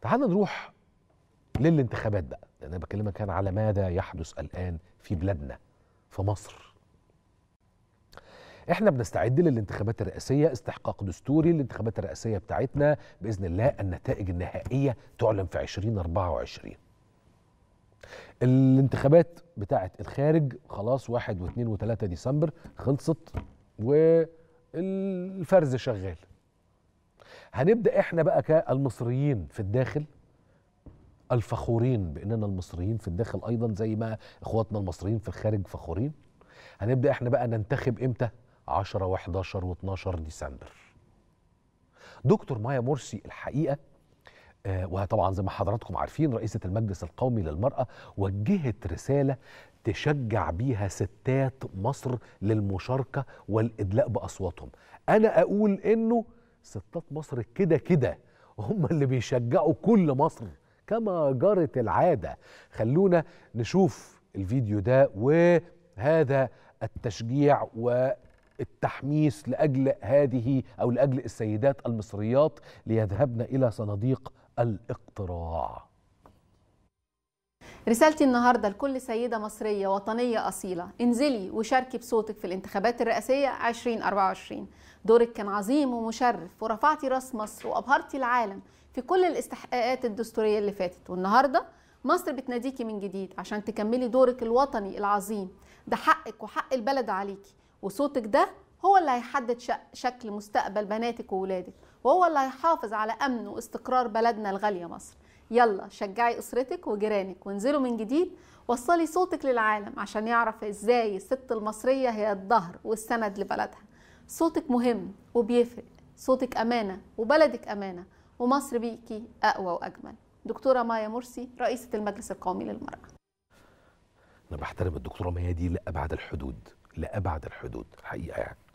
تعال نروح للانتخابات بقى لان انا بكلمك كان على ماذا يحدث الان في بلادنا في مصر احنا بنستعد للانتخابات الرئاسيه استحقاق دستوري للانتخابات الرئاسيه بتاعتنا باذن الله النتائج النهائيه تعلن في 2024 الانتخابات بتاعه الخارج خلاص 1 و2 و3 ديسمبر خلصت والفرز شغال هنبدا احنا بقى كالمصريين في الداخل الفخورين باننا المصريين في الداخل ايضا زي ما اخواتنا المصريين في الخارج فخورين هنبدا احنا بقى ننتخب امتى 10 و11 و12 ديسمبر دكتور مايا مرسي الحقيقه آه، وطبعا زي ما حضراتكم عارفين رئيسه المجلس القومي للمراه وجهت رساله تشجع بيها ستات مصر للمشاركه والادلاء باصواتهم انا اقول انه ستات مصر كده كده هم اللي بيشجعوا كل مصر كما جرت العادة خلونا نشوف الفيديو ده وهذا التشجيع والتحميس لأجل هذه أو لأجل السيدات المصريات ليذهبن إلى صناديق الاقتراع رسالتي النهاردة لكل سيدة مصرية وطنية أصيلة انزلي وشاركي بصوتك في الانتخابات الرئاسية 2024 دورك كان عظيم ومشرف ورفعتي راس مصر وأبهرتي العالم في كل الاستحقاقات الدستورية اللي فاتت والنهاردة مصر بتناديكي من جديد عشان تكملي دورك الوطني العظيم ده حقك وحق البلد عليكي وصوتك ده هو اللي هيحدد شكل مستقبل بناتك وولادك وهو اللي هيحافظ على أمن واستقرار بلدنا الغالية مصر يلا شجعي أسرتك وجيرانك وانزلوا من جديد وصلي صوتك للعالم عشان يعرف إزاي الست المصرية هي الظهر والسند لبلدها صوتك مهم وبيفرق صوتك أمانة وبلدك أمانة ومصر بيكي أقوى وأجمل دكتورة مايا مرسي رئيسة المجلس القومي للمرأة أنا بحترم الدكتورة مايا دي لأبعد الحدود لأبعد الحدود حقيقة يعني